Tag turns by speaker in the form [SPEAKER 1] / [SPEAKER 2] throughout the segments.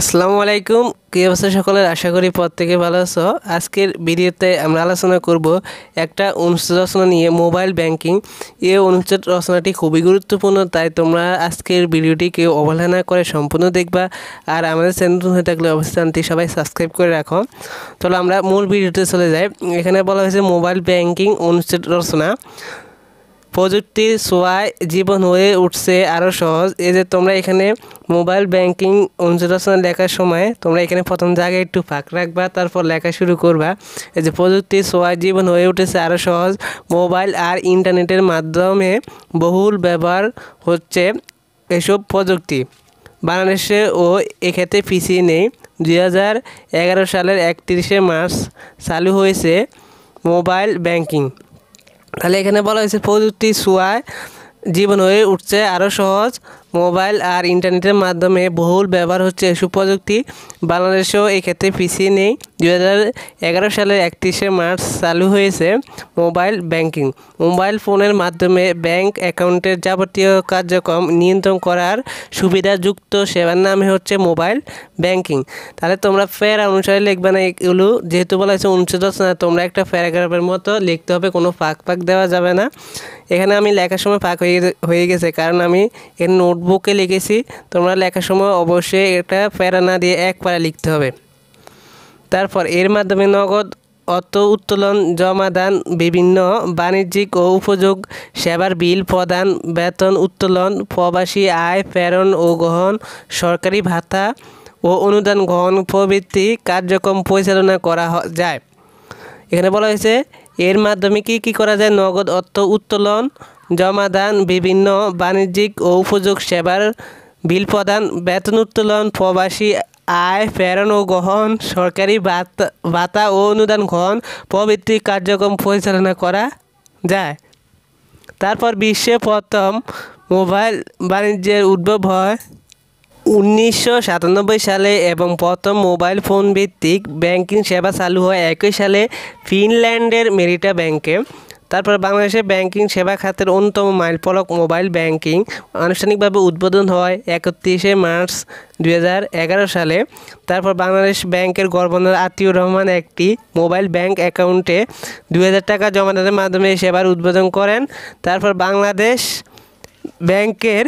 [SPEAKER 1] আসসালামু আলাইকুম কী অবস্থা সকলের আশা করি প্রত্যেকে ভালো আছো আজকের ভিডিওতে আমরা আলোচনা করব একটা অনুচ্ছেদ রচনা নিয়ে মোবাইল ব্যাংকিং এই অনুচ্ছেদ রচনাটি খুবই গুরুত্বপূর্ণ তাই তোমরা আজকের ভিডিওটি কেউ অবহেলনা করে সম্পূর্ণ দেখবা আর আমাদের চ্যানেল হয়ে থাকলে অবস্থানটি সবাই সাবস্ক্রাইব করে রাখো তাহলে আমরা মূল ভিডিওতে চলে যাই এখানে বলা হয়েছে মোবাইল ব্যাংকিং অনুচ্ছেদ রচনা প্রযুক্তির সোয়ায় জীবন হয়ে উঠছে আরও সহজ এই যে তোমরা এখানে মোবাইল ব্যাংকিং অনুশীলন লেখার সময় তোমরা এখানে প্রথম জায়গায় একটু ফাঁক রাখবা তারপর লেখা শুরু করবা এই যে প্রযুক্তির সোয়ায় জীবন হয়ে উঠেছে আরও সহজ মোবাইল আর ইন্টারনেটের মাধ্যমে বহুল ব্যবহার হচ্ছে এসব প্রযুক্তি বাংলাদেশে ও এক্ষেত্রে পিছিয়ে নেই দুই সালের একত্রিশে মার্চ চালু হয়েছে মোবাইল ব্যাংকিং তাহলে এখানে বলা হয়েছে প্রযুক্তি ছোঁয়ায় জীবন হয়ে উঠছে আরও সহজ মোবাইল আর ইন্টারনেটের মাধ্যমে বহুল ব্যবহার হচ্ছে এসব প্রযুক্তি বাংলাদেশেও এক্ষেত্রে পিছিয়ে নেই দু হাজার এগারো সালের একত্রিশে মার্চ চালু হয়েছে মোবাইল ব্যাংকিং মোবাইল ফোনের মাধ্যমে ব্যাংক অ্যাকাউন্টের যাবতীয় কার্যক্রম নিয়ন্ত্রণ করার সুবিধাযুক্ত সেবার নামে হচ্ছে মোবাইল ব্যাংকিং তাহলে তোমরা প্যারা অনুসারে লিখবে না এগুলো যেহেতু বলা হয়েছে অনুচ্ছেদ না তোমরা একটা প্যারাগ্রাফের মতো লিখতে হবে কোনো ফাঁক ফাঁক দেওয়া যাবে না এখানে আমি লেখার সময় ফাঁক হয়ে হয়ে গেছে কারণ আমি এর নোট বুকে লিখেছি তোমরা লেখার সময় অবশ্যই এটা প্যারা না দিয়ে এক প্যারা লিখতে হবে তারপর এর মাধ্যমে নগদ অর্থ উত্তোলন জমাদান বিভিন্ন বাণিজ্যিক ও উপযোগ সেবার বিল প্রদান বেতন উত্তোলন প্রবাসী আয় প্রেরণ ও গ্রহণ সরকারি ভাতা ও অনুদান গ্রহণ প্রভৃতি কার্যক্রম পরিচালনা করা যায় এখানে বলা হয়েছে এর মাধ্যমে কি কি করা যায় নগদ অর্থ উত্তোলন জমাদান বিভিন্ন বাণিজ্যিক ও উপযোগ সেবার বিল প্রদান বেতন উত্তোলন প্রবাসী আয় প্রেরণ ও গ্রহণ সরকারি ভাতা ও অনুদান গ্রহণ প্রভৃতি কার্যক্রম পরিচালনা করা যায় তারপর বিশ্বে প্রথম মোবাইল বাণিজ্যের উদ্ভব হয় উনিশশো সালে এবং প্রথম মোবাইল ফোন ভিত্তিক ব্যাংকিং সেবা চালু হয় একই সালে ফিনল্যান্ডের মেরিটা ব্যাংকে তারপর বাংলাদেশের ব্যাংকিং সেবা খাতের অন্যতম মাইলফলক মোবাইল ব্যাংকিং আনুষ্ঠানিকভাবে উদ্বোধন হয় একত্রিশে মার্চ দুই সালে তারপর বাংলাদেশ ব্যাংকের গভর্নর আতিউর রহমান একটি মোবাইল ব্যাংক অ্যাকাউন্টে দুই টাকা দেওয়ার মাধ্যমে সেবার উদ্বোধন করেন তারপর বাংলাদেশ ব্যাংকের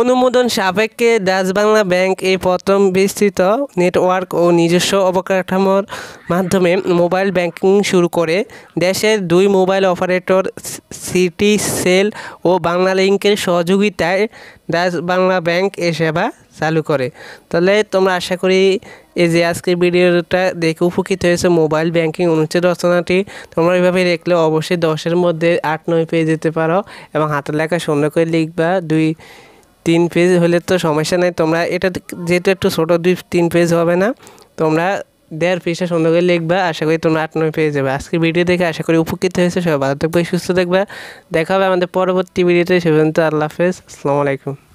[SPEAKER 1] অনুমোদন সাপেক্ষে ডাচ বাংলা ব্যাংক এই প্রথম বিস্তৃত নেটওয়ার্ক ও নিজস্ব অবকাঠামোর মাধ্যমে মোবাইল ব্যাংকিং শুরু করে দেশের দুই মোবাইল অপারেটর সিটি সেল ও বাংলা লিঙ্কের সহযোগিতায় ডাচ বাংলা ব্যাংক এ সেবা চালু করে তাহলে তোমরা আশা করি এই যে আজকের ভিডিওটা দেখে উপকৃত হয়েছে মোবাইল ব্যাংকিং অনুচ্ছেদ রচনাটি তোমরা এইভাবে দেখলে অবশ্যই দশের মধ্যে আট নয় পেয়ে যেতে পারো এবং হাতের লেখা সুন্দর করে লিখবা দুই তিন পেজ হলে তো সমস্যা নেই তোমরা এটা যেহেতু একটু ছোটো দুই তিন পেজ হবে না তোমরা দেড় পেজটা সুন্দর করে লিখবা আশা করি তোমরা আট নয় পেয়ে যাবে আজকের ভিডিও দেখে আশা করি উপকৃত হয়েছে সবাই ভালো থাকবে সুস্থ দেখবে দেখা হবে আমাদের পরবর্তী ভিডিওতে সে পর্যন্ত আল্লাহ হাফেজ আসসালামু আলাইকুম